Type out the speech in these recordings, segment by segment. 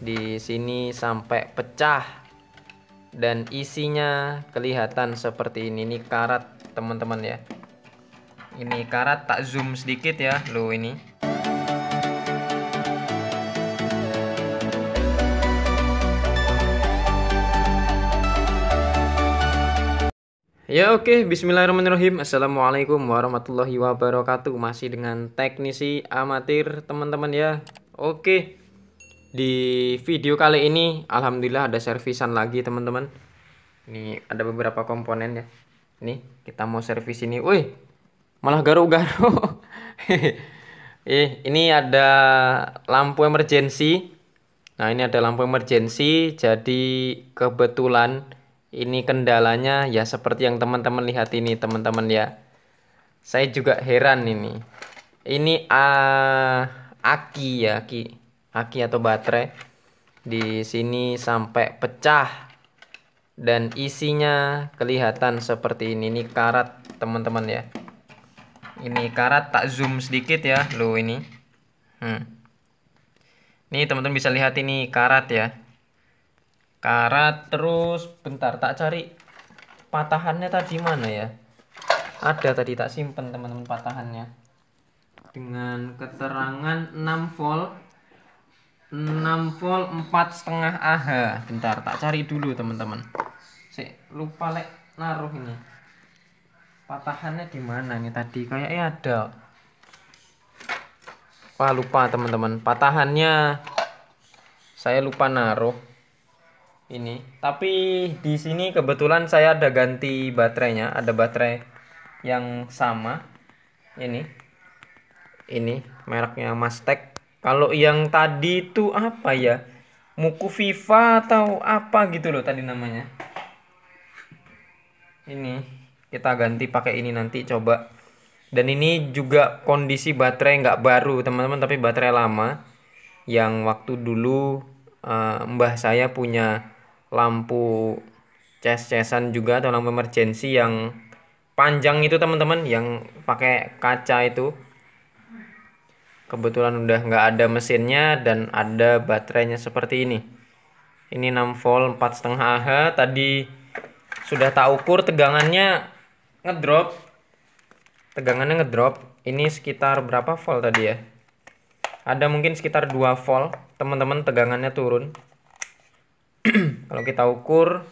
di sini sampai pecah dan isinya kelihatan seperti ini ini karat teman-teman ya ini karat tak zoom sedikit ya lo ini Ya oke, okay. bismillahirrahmanirrahim Assalamualaikum warahmatullahi wabarakatuh Masih dengan teknisi amatir teman-teman ya Oke okay di video kali ini alhamdulillah ada servisan lagi teman-teman ini ada beberapa komponen ya Ini kita mau servis ini wih malah garu-garu eh ini ada lampu emergency nah ini ada lampu emergency jadi kebetulan ini kendalanya ya seperti yang teman-teman lihat ini teman-teman ya saya juga heran ini ini uh, aki ya aki aki atau baterai di sini sampai pecah dan isinya kelihatan seperti ini ini karat teman-teman ya ini karat tak zoom sedikit ya lo ini hmm. ini teman-teman bisa lihat ini karat ya karat terus bentar tak cari patahannya tadi mana ya ada tadi tak simpen teman-teman patahannya dengan keterangan 6 volt 6 volt empat setengah AH bentar tak cari dulu teman-teman si lupa lek naruh ini patahannya di mana nih tadi kayaknya ada wah lupa teman-teman patahannya saya lupa naruh ini tapi di sini kebetulan saya ada ganti baterainya ada baterai yang sama ini ini mereknya Mastek kalau yang tadi itu apa ya? Muku FIFA atau apa gitu loh tadi namanya. Ini kita ganti pakai ini nanti coba. Dan ini juga kondisi baterai nggak baru teman-teman tapi baterai lama. Yang waktu dulu uh, mbah saya punya lampu ces-cesan juga atau lampu emergency yang panjang itu teman-teman yang pakai kaca itu kebetulan udah nggak ada mesinnya dan ada baterainya seperti ini ini 6 volt setengah Ah tadi sudah tak ukur tegangannya ngedrop tegangannya ngedrop ini sekitar berapa volt tadi ya ada mungkin sekitar 2 volt teman-teman tegangannya turun kalau kita ukur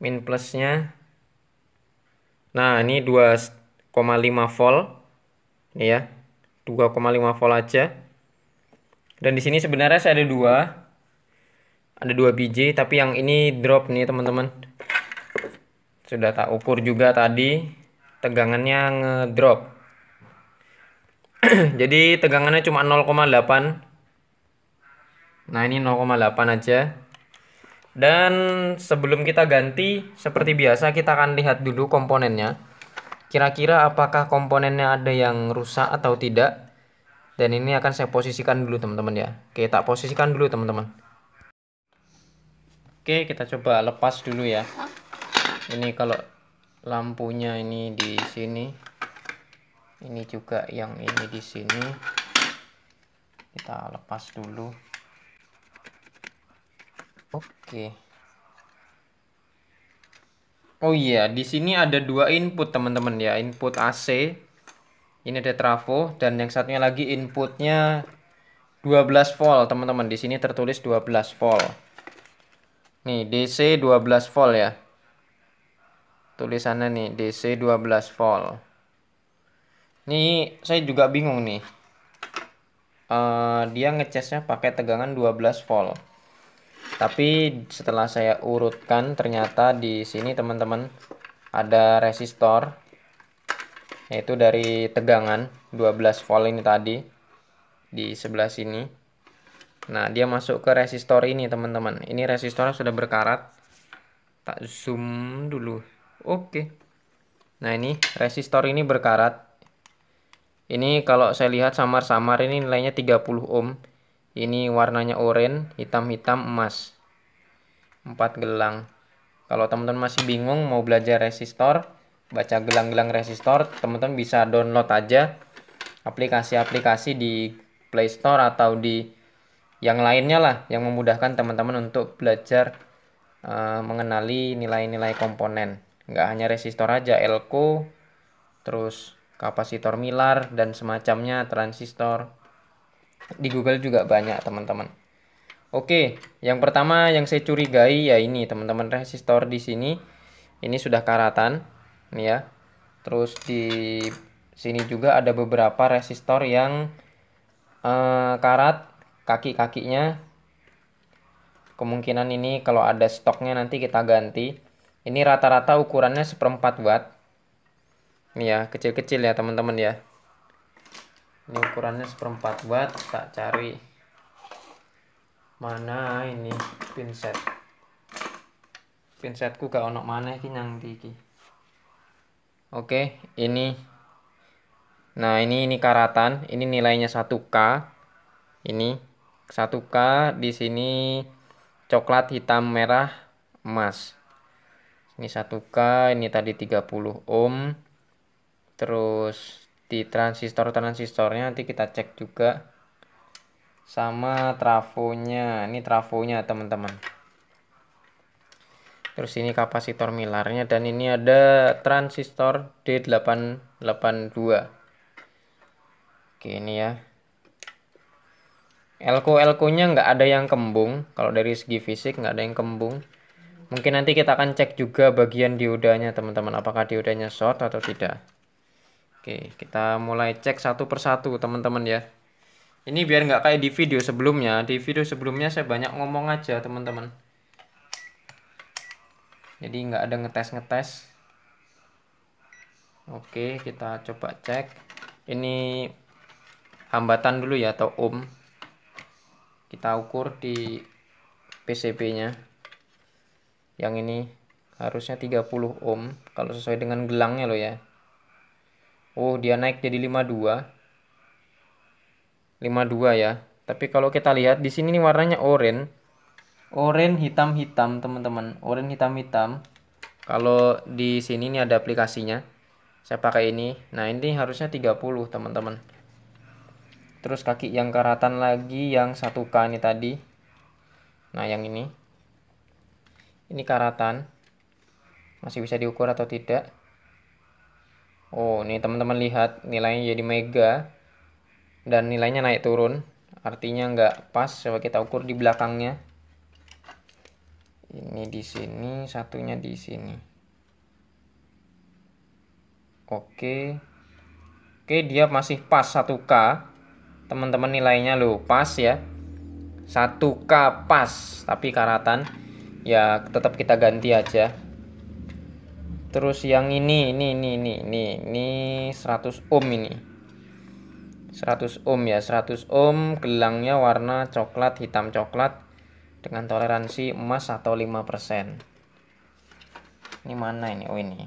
min plusnya nah ini 2,5 volt ini ya 2,5 volt aja. Dan di sini sebenarnya saya ada dua. Ada dua biji, tapi yang ini drop nih teman-teman. Sudah tak ukur juga tadi, tegangannya ngedrop. Jadi tegangannya cuma 0,8. Nah ini 0,8 aja. Dan sebelum kita ganti, seperti biasa kita akan lihat dulu komponennya. Kira-kira apakah komponennya ada yang rusak atau tidak? Dan ini akan saya posisikan dulu teman-teman ya. Oke, tak posisikan dulu teman-teman. Oke, kita coba lepas dulu ya. Ini kalau lampunya ini di sini. Ini juga yang ini di sini. Kita lepas dulu. Oke. Oh iya, di sini ada dua input teman-teman ya, input AC. Ini ada trafo dan yang satunya lagi inputnya 12 volt teman-teman. Di sini tertulis 12 volt. Nih, DC 12 volt ya. Tulisannya nih DC 12 volt. Nih, saya juga bingung nih. Uh, dia ngecasnya pakai tegangan 12 volt. Tapi setelah saya urutkan ternyata di sini teman-teman ada resistor yaitu dari tegangan 12 volt ini tadi di sebelah sini. Nah, dia masuk ke resistor ini, teman-teman. Ini resistornya sudah berkarat. Tak zoom dulu. Oke. Nah, ini resistor ini berkarat. Ini kalau saya lihat samar-samar ini nilainya 30 ohm. Ini warnanya oranye, hitam-hitam emas. 4 gelang. Kalau teman-teman masih bingung mau belajar resistor, baca gelang-gelang resistor, teman-teman bisa download aja aplikasi-aplikasi di Play Store atau di yang lainnya lah yang memudahkan teman-teman untuk belajar uh, mengenali nilai-nilai komponen. Nggak hanya resistor aja, elko, terus kapasitor milar dan semacamnya, transistor, di Google juga banyak teman-teman. Oke, yang pertama yang saya curigai ya ini teman-teman resistor di sini ini sudah karatan nih ya. Terus di sini juga ada beberapa resistor yang eh, karat kaki-kakinya. Kemungkinan ini kalau ada stoknya nanti kita ganti. Ini rata-rata ukurannya seperempat watt. Nih ya, kecil-kecil ya teman-teman ya ini ukurannya seperempat buat tak cari mana ini pinset pinsetku gak onok mana ini yang iki oke ini nah ini ini karatan ini nilainya 1k ini 1k di sini coklat hitam merah emas ini 1k ini tadi 30 ohm terus di transistor-transistornya nanti kita cek juga sama trafonya ini trafonya teman-teman terus ini kapasitor milarnya dan ini ada transistor D882 oke ini ya elko elkonya nggak ada yang kembung kalau dari segi fisik nggak ada yang kembung mungkin nanti kita akan cek juga bagian diodanya teman-teman apakah diodanya short atau tidak Oke, kita mulai cek satu persatu teman-teman ya. Ini biar nggak kayak di video sebelumnya. Di video sebelumnya saya banyak ngomong aja teman-teman. Jadi nggak ada ngetes-ngetes. Oke, kita coba cek. Ini hambatan dulu ya atau ohm. Kita ukur di PCB-nya. Yang ini harusnya 30 ohm kalau sesuai dengan gelangnya loh ya. Oh, dia naik jadi 52. 52 ya. Tapi kalau kita lihat di sini nih warnanya oranye. Oranye hitam-hitam, teman-teman. Oranye hitam-hitam. Kalau di sini nih ada aplikasinya. Saya pakai ini. Nah, ini harusnya 30, teman-teman. Terus kaki yang karatan lagi yang 1K ini tadi. Nah, yang ini. Ini karatan. Masih bisa diukur atau tidak? Oh, ini teman-teman lihat nilainya jadi mega dan nilainya naik turun. Artinya nggak pas. Coba kita ukur di belakangnya. Ini di sini, satunya di sini. Oke. Oke, dia masih pas 1K. Teman-teman nilainya lo pas ya. 1K pas, tapi karatan. Ya, tetap kita ganti aja terus yang ini ini ini ini ini ini 100 ohm ini 100 ohm ya 100 ohm gelangnya warna coklat hitam coklat dengan toleransi emas atau 5% ini mana ini oh ini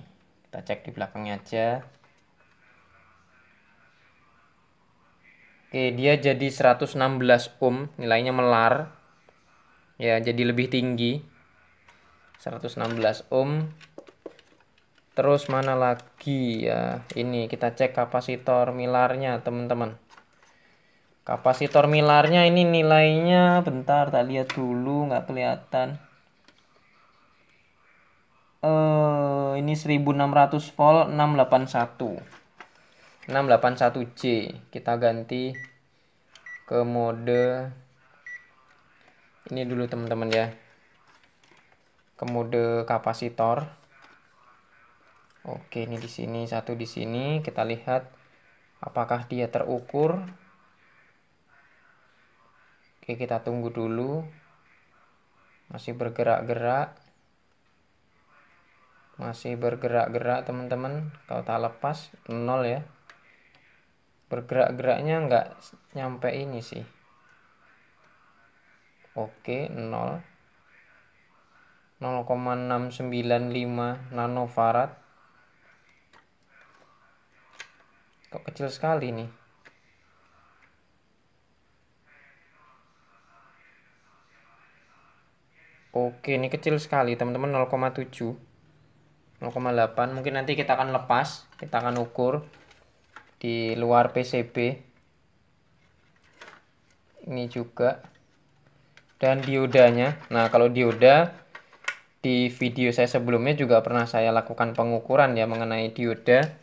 kita cek di belakangnya aja Oke, dia jadi 116 ohm, nilainya melar. Ya, jadi lebih tinggi. 116 ohm terus mana lagi ya ini kita cek kapasitor milarnya teman-teman kapasitor milarnya ini nilainya bentar tak lihat dulu nggak kelihatan eh ini 1600 volt 681 681 c kita ganti ke mode ini dulu teman-teman ya ke mode kapasitor Oke, ini di sini satu di sini. Kita lihat apakah dia terukur. Oke, kita tunggu dulu. Masih bergerak-gerak. Masih bergerak-gerak, teman-teman. Kalau tak lepas, nol ya. Bergerak-geraknya nggak nyampe ini sih. Oke, 0. 0,695 nanofarad Kok kecil sekali nih? Oke, ini kecil sekali teman-teman 0,7 0,8 mungkin nanti kita akan lepas kita akan ukur di luar PCB ini juga dan diodanya nah kalau dioda di video saya sebelumnya juga pernah saya lakukan pengukuran ya mengenai dioda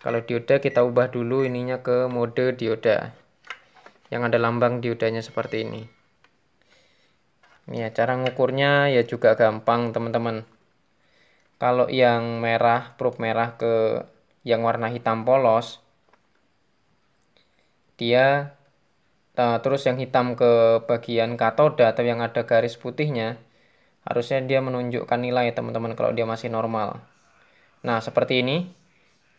kalau dioda kita ubah dulu ininya ke mode dioda. Yang ada lambang diodanya seperti ini. Ini ya, cara ngukurnya ya juga gampang teman-teman. Kalau yang merah, probe merah ke yang warna hitam polos, dia uh, terus yang hitam ke bagian katoda atau yang ada garis putihnya, harusnya dia menunjukkan nilai teman-teman kalau dia masih normal. Nah, seperti ini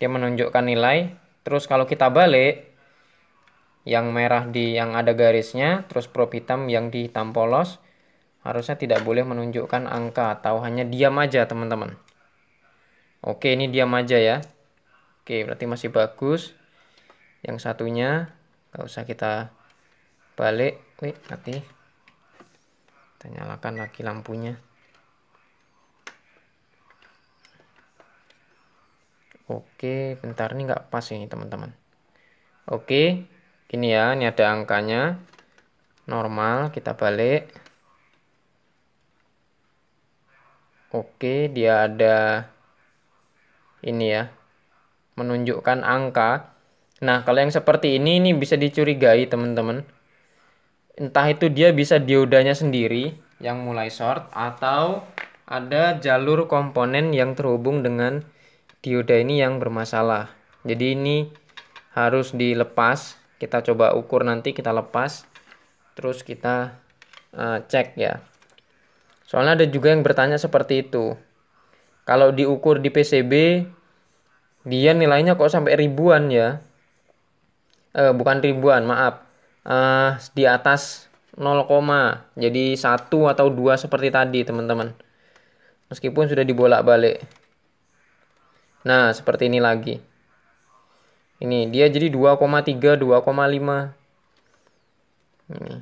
dia menunjukkan nilai terus kalau kita balik yang merah di yang ada garisnya terus probe hitam yang di hitam polos harusnya tidak boleh menunjukkan angka atau hanya diam aja teman-teman oke ini diam aja ya oke berarti masih bagus yang satunya gak usah kita balik wih nanti kita nyalakan lagi lampunya Oke, bentar nih nggak pas ini teman-teman. Oke, gini ya, ini ada angkanya. Normal, kita balik. Oke, dia ada ini ya, menunjukkan angka. Nah, kalau yang seperti ini, ini bisa dicurigai teman-teman. Entah itu dia bisa diodanya sendiri yang mulai short atau ada jalur komponen yang terhubung dengan dioda ini yang bermasalah jadi ini harus dilepas kita coba ukur nanti kita lepas terus kita uh, cek ya soalnya ada juga yang bertanya seperti itu kalau diukur di PCB dia nilainya kok sampai ribuan ya eh, bukan ribuan maaf eh, di atas 0, jadi satu atau dua seperti tadi teman-teman meskipun sudah dibolak-balik Nah, seperti ini lagi. Ini dia jadi 2,3, 2,5. Ini.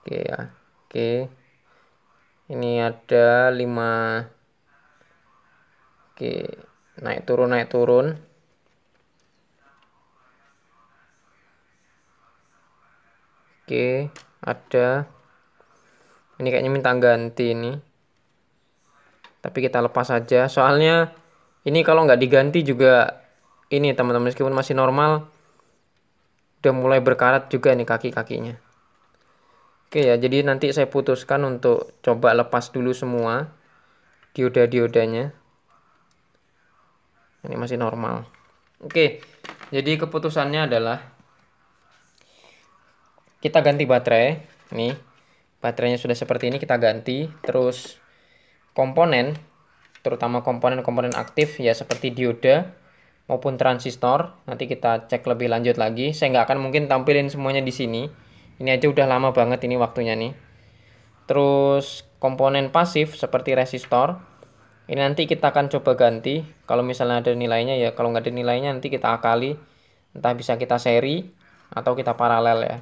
Oke ya. Oke. Ini ada 5 Oke, naik turun naik turun. Oke, ada. Ini kayaknya minta ganti ini tapi kita lepas saja soalnya ini kalau nggak diganti juga ini teman-teman meskipun masih normal udah mulai berkarat juga nih kaki-kakinya oke ya jadi nanti saya putuskan untuk coba lepas dulu semua dioda-diodanya ini masih normal oke jadi keputusannya adalah kita ganti baterai nih baterainya sudah seperti ini kita ganti terus komponen, terutama komponen-komponen aktif ya seperti dioda maupun transistor. Nanti kita cek lebih lanjut lagi. Saya nggak akan mungkin tampilin semuanya di sini. Ini aja udah lama banget ini waktunya nih. Terus komponen pasif seperti resistor. Ini nanti kita akan coba ganti. Kalau misalnya ada nilainya ya, kalau nggak ada nilainya nanti kita akali. Entah bisa kita seri atau kita paralel ya.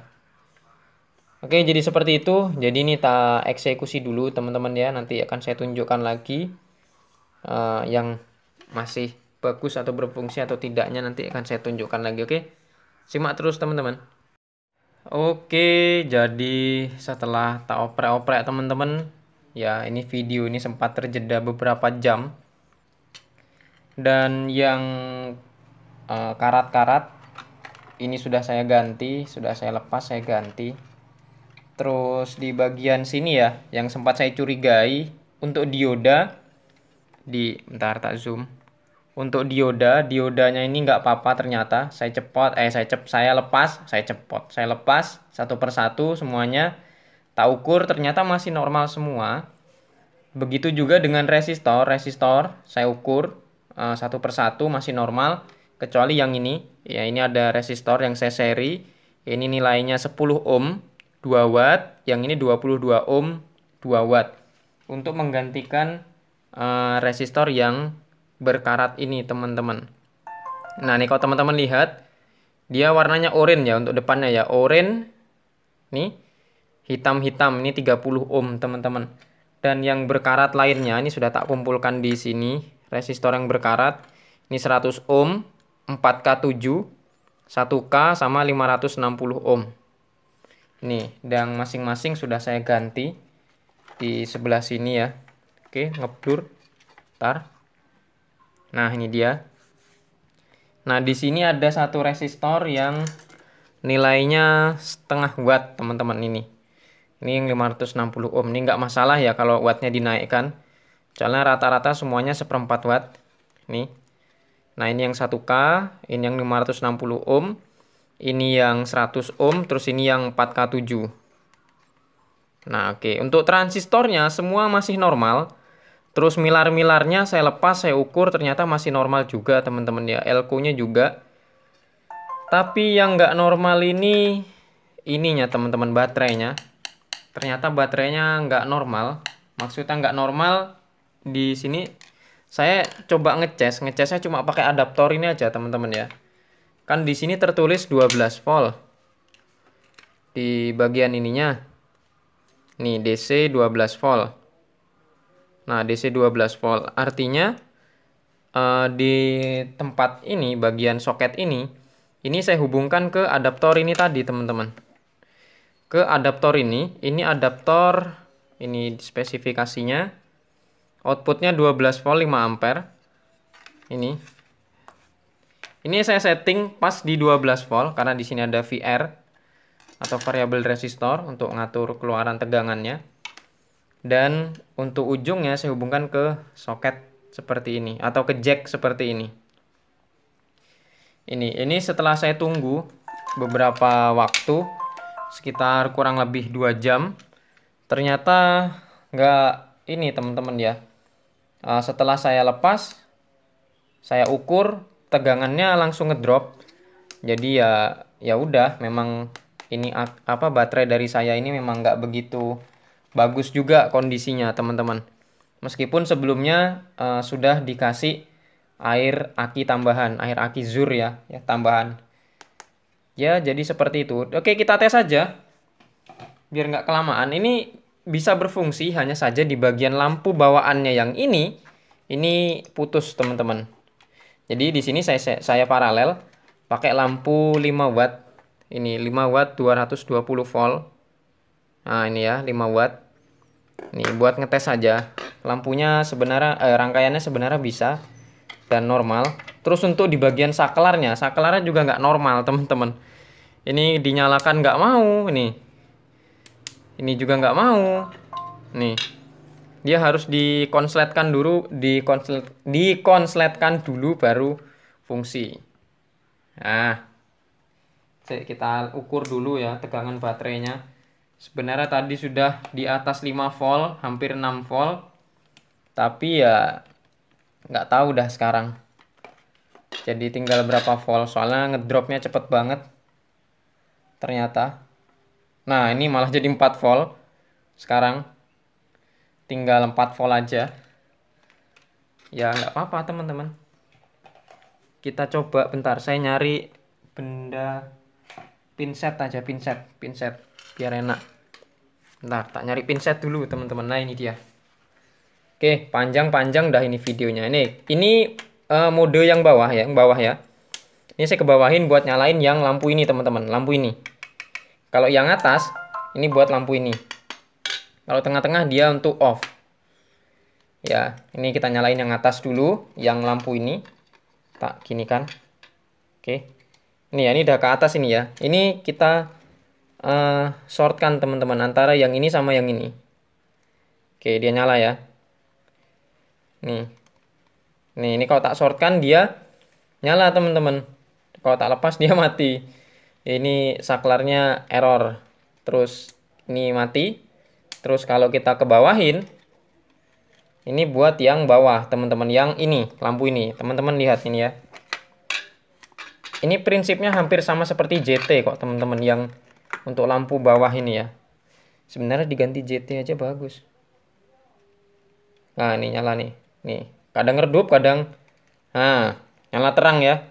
Oke, jadi seperti itu. Jadi ini tak eksekusi dulu teman-teman ya. Nanti akan saya tunjukkan lagi uh, yang masih bagus atau berfungsi atau tidaknya nanti akan saya tunjukkan lagi. Oke, simak terus teman-teman. Oke, jadi setelah tak oprek-oprek teman-teman, ya ini video ini sempat terjeda beberapa jam. Dan yang eh, karat-karat uh, karat -karat, ini sudah saya ganti, sudah saya lepas, saya ganti Terus di bagian sini ya, yang sempat saya curigai untuk dioda di bentar tak zoom. Untuk dioda, diodanya ini nggak apa-apa ternyata. Saya cepot, eh saya cep, saya lepas, saya cepot, saya lepas satu persatu semuanya. Tak ukur ternyata masih normal semua. Begitu juga dengan resistor, resistor saya ukur eh, satu persatu masih normal. Kecuali yang ini, ya ini ada resistor yang saya seri. Ini nilainya 10 ohm 2 watt, yang ini 22 ohm 2 watt untuk menggantikan uh, resistor yang berkarat ini teman-teman. Nah, ini kalau teman-teman lihat dia warnanya oranye ya untuk depannya ya, oranye. Nih hitam-hitam ini 30 ohm teman-teman. Dan yang berkarat lainnya ini sudah tak kumpulkan di sini, resistor yang berkarat ini 100 ohm, 4K7, 1K sama 560 ohm nih dan masing-masing sudah saya ganti di sebelah sini ya oke ngeblur tar nah ini dia nah di sini ada satu resistor yang nilainya setengah watt teman-teman ini ini yang 560 ohm ini nggak masalah ya kalau wattnya dinaikkan soalnya rata-rata semuanya seperempat watt nih nah ini yang 1K ini yang 560 ohm ini yang 100 ohm, terus ini yang 4K7. Nah, oke. Untuk transistornya semua masih normal. Terus milar-milarnya saya lepas, saya ukur ternyata masih normal juga, teman-teman ya. elko-nya juga. Tapi yang nggak normal ini ininya, teman-teman, baterainya. Ternyata baterainya nggak normal. Maksudnya nggak normal di sini saya coba ngeces, ngecesnya cuma pakai adaptor ini aja, teman-teman ya. Kan di sini tertulis 12 volt. Di bagian ininya. Nih, DC 12 volt. Nah, DC 12 volt. Artinya, uh, di tempat ini, bagian soket ini, ini saya hubungkan ke adaptor ini tadi, teman-teman. Ke adaptor ini, ini adaptor, ini spesifikasinya. Outputnya 12 volt 5 ampere. Ini ini saya setting pas di 12 volt karena di sini ada VR atau variable resistor untuk ngatur keluaran tegangannya. Dan untuk ujungnya saya hubungkan ke soket seperti ini atau ke jack seperti ini. Ini ini setelah saya tunggu beberapa waktu sekitar kurang lebih 2 jam ternyata nggak ini teman-teman ya eh, setelah saya lepas saya ukur tegangannya langsung ngedrop jadi ya ya udah memang ini apa baterai dari saya ini memang nggak begitu bagus juga kondisinya teman-teman meskipun sebelumnya uh, sudah dikasih air aki tambahan air aki zur ya ya tambahan ya jadi seperti itu oke kita tes saja biar nggak kelamaan ini bisa berfungsi hanya saja di bagian lampu bawaannya yang ini ini putus teman-teman jadi di sini saya saya paralel pakai lampu 5 watt. Ini 5 watt 220 volt. Nah, ini ya 5 watt. Nih buat ngetes saja. Lampunya sebenarnya eh, rangkaiannya sebenarnya bisa dan normal. Terus untuk di bagian saklarnya, saklarnya juga nggak normal teman-teman. Ini dinyalakan nggak mau Ini. Ini juga nggak mau. Nih, dia harus dikonsletkan dulu dikonslet dikonsletkan dulu baru fungsi nah kita ukur dulu ya tegangan baterainya sebenarnya tadi sudah di atas 5 volt hampir 6 volt tapi ya nggak tahu dah sekarang jadi tinggal berapa volt soalnya ngedropnya cepet banget ternyata nah ini malah jadi 4 volt sekarang tinggal 4 volt aja ya nggak apa-apa teman-teman kita coba bentar saya nyari benda pinset aja pinset pinset biar enak bentar tak nyari pinset dulu teman-teman nah ini dia oke panjang-panjang dah ini videonya ini ini uh, mode yang bawah ya yang bawah ya ini saya kebawahin buat nyalain yang lampu ini teman-teman lampu ini kalau yang atas ini buat lampu ini kalau tengah-tengah dia untuk off. Ya, ini kita nyalain yang atas dulu, yang lampu ini. Tak gini kan. Oke. Ini ya, ini udah ke atas ini ya. Ini kita uh, eh, shortkan teman-teman antara yang ini sama yang ini. Oke, dia nyala ya. Nih. Nih, ini kalau tak shortkan dia nyala teman-teman. Kalau tak lepas dia mati. Ini saklarnya error. Terus ini mati, Terus kalau kita ke bawahin ini buat yang bawah, teman-teman. Yang ini, lampu ini. Teman-teman lihat ini ya. Ini prinsipnya hampir sama seperti JT kok, teman-teman. Yang untuk lampu bawah ini ya. Sebenarnya diganti JT aja bagus. Nah, ini nyala nih. Nih, kadang redup, kadang... Nah, nyala terang ya.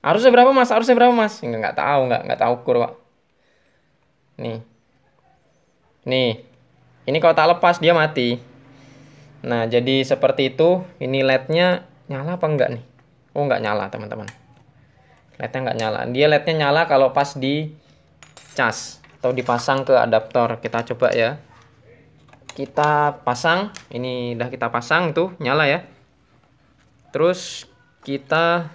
Harusnya berapa mas? Harusnya berapa mas? Nggak, nggak tahu, nggak, nggak tahu ukur pak. Nih, Nih, ini kalau tak lepas dia mati. Nah, jadi seperti itu. Ini LED-nya nyala apa enggak nih? Oh, enggak nyala, teman-teman. LED-nya enggak nyala. Dia LED-nya nyala kalau pas di cas atau dipasang ke adaptor. Kita coba ya. Kita pasang. Ini udah kita pasang tuh, nyala ya. Terus kita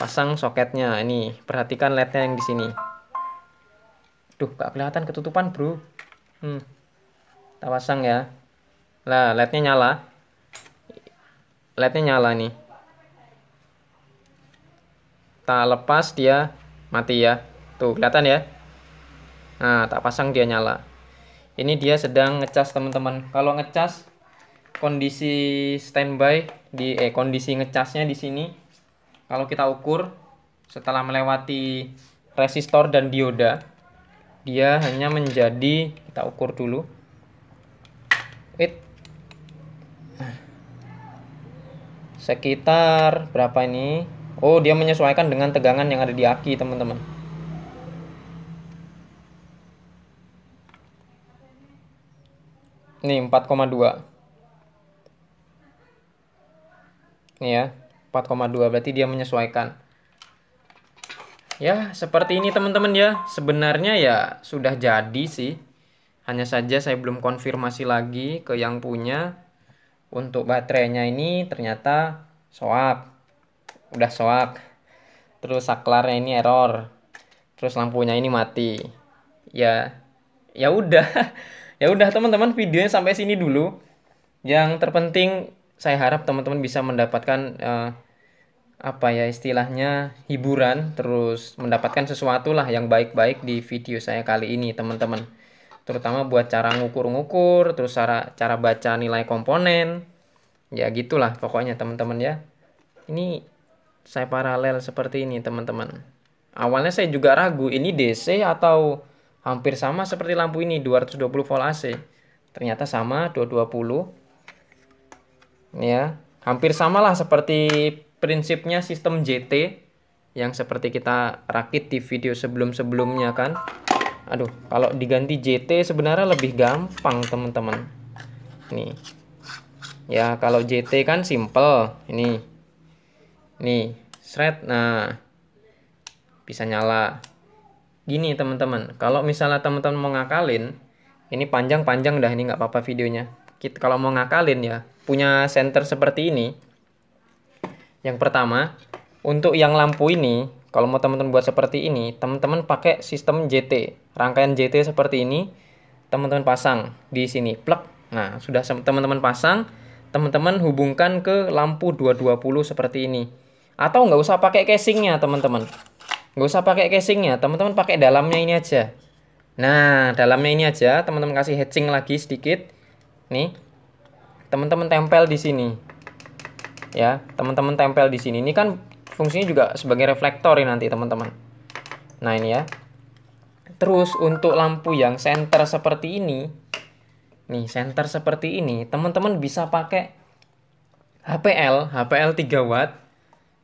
pasang soketnya. Ini, perhatikan LED-nya yang di sini. Duh, gak kelihatan ketutupan, Bro. Hmm. Kita pasang ya. Lah, led nyala. led nyala nih. Kita lepas dia mati ya. Tuh, kelihatan ya. Nah, tak pasang dia nyala. Ini dia sedang ngecas, teman-teman. Kalau ngecas kondisi standby di eh kondisi ngecasnya di sini kalau kita ukur setelah melewati resistor dan dioda dia hanya menjadi kita ukur dulu it sekitar berapa ini oh dia menyesuaikan dengan tegangan yang ada di aki teman-teman ini 4,2 ini ya 4,2 berarti dia menyesuaikan Ya, seperti ini teman-teman ya. Sebenarnya ya sudah jadi sih. Hanya saja saya belum konfirmasi lagi ke yang punya. Untuk baterainya ini ternyata soak. Udah soak. Terus saklarnya ini error. Terus lampunya ini mati. Ya, ya udah. ya udah teman-teman videonya sampai sini dulu. Yang terpenting saya harap teman-teman bisa mendapatkan uh, apa ya istilahnya hiburan terus mendapatkan sesuatu lah yang baik-baik di video saya kali ini teman-teman terutama buat cara ngukur-ngukur terus cara cara baca nilai komponen ya gitulah pokoknya teman-teman ya ini saya paralel seperti ini teman-teman awalnya saya juga ragu ini DC atau hampir sama seperti lampu ini 220 volt AC ternyata sama 220 ya hampir samalah seperti prinsipnya sistem JT yang seperti kita rakit di video sebelum-sebelumnya kan aduh kalau diganti JT sebenarnya lebih gampang teman-teman nih ya kalau JT kan simple ini nih shred nah bisa nyala gini teman-teman kalau misalnya teman-teman mau ngakalin ini panjang-panjang dah ini nggak apa-apa videonya kita kalau mau ngakalin ya punya center seperti ini yang pertama, untuk yang lampu ini, kalau mau teman-teman buat seperti ini, teman-teman pakai sistem JT. Rangkaian JT seperti ini, teman-teman pasang di sini, plek. Nah, sudah teman-teman pasang, teman-teman hubungkan ke lampu 220 seperti ini. Atau nggak usah pakai casingnya, teman-teman. Nggak usah pakai casingnya, teman-teman pakai dalamnya ini aja. Nah, dalamnya ini aja, teman-teman kasih hatching lagi sedikit. Nih, teman-teman tempel di sini ya teman-teman tempel di sini ini kan fungsinya juga sebagai reflektor ya nanti teman-teman nah ini ya terus untuk lampu yang center seperti ini nih center seperti ini teman-teman bisa pakai HPL HPL 3 watt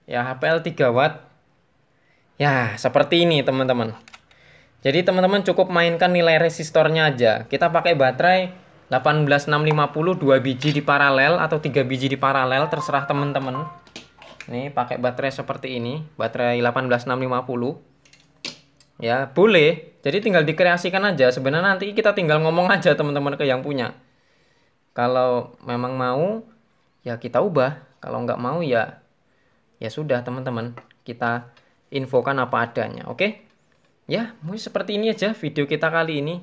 ya HPL 3 watt ya seperti ini teman-teman jadi teman-teman cukup mainkan nilai resistornya aja kita pakai baterai 18650 2 biji di paralel atau 3 biji di paralel terserah teman-teman ini pakai baterai seperti ini baterai 18650 ya boleh jadi tinggal dikreasikan aja sebenarnya nanti kita tinggal ngomong aja teman-teman ke yang punya kalau memang mau ya kita ubah kalau nggak mau ya ya sudah teman-teman kita infokan apa adanya oke okay? ya mungkin seperti ini aja video kita kali ini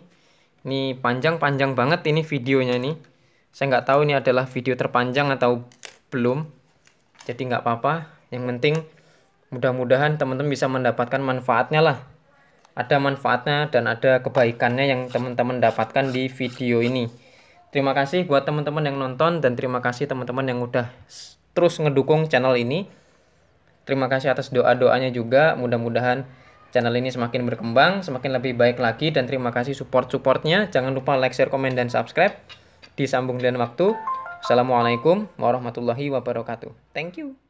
ini panjang-panjang banget ini videonya nih. Saya nggak tahu ini adalah video terpanjang atau belum. Jadi nggak apa-apa. Yang penting mudah-mudahan teman-teman bisa mendapatkan manfaatnya lah. Ada manfaatnya dan ada kebaikannya yang teman-teman dapatkan di video ini. Terima kasih buat teman-teman yang nonton dan terima kasih teman-teman yang udah terus ngedukung channel ini. Terima kasih atas doa-doanya juga. Mudah-mudahan channel ini semakin berkembang, semakin lebih baik lagi dan terima kasih support-supportnya. Jangan lupa like, share, komen, dan subscribe. Disambung dan waktu. Assalamualaikum warahmatullahi wabarakatuh. Thank you.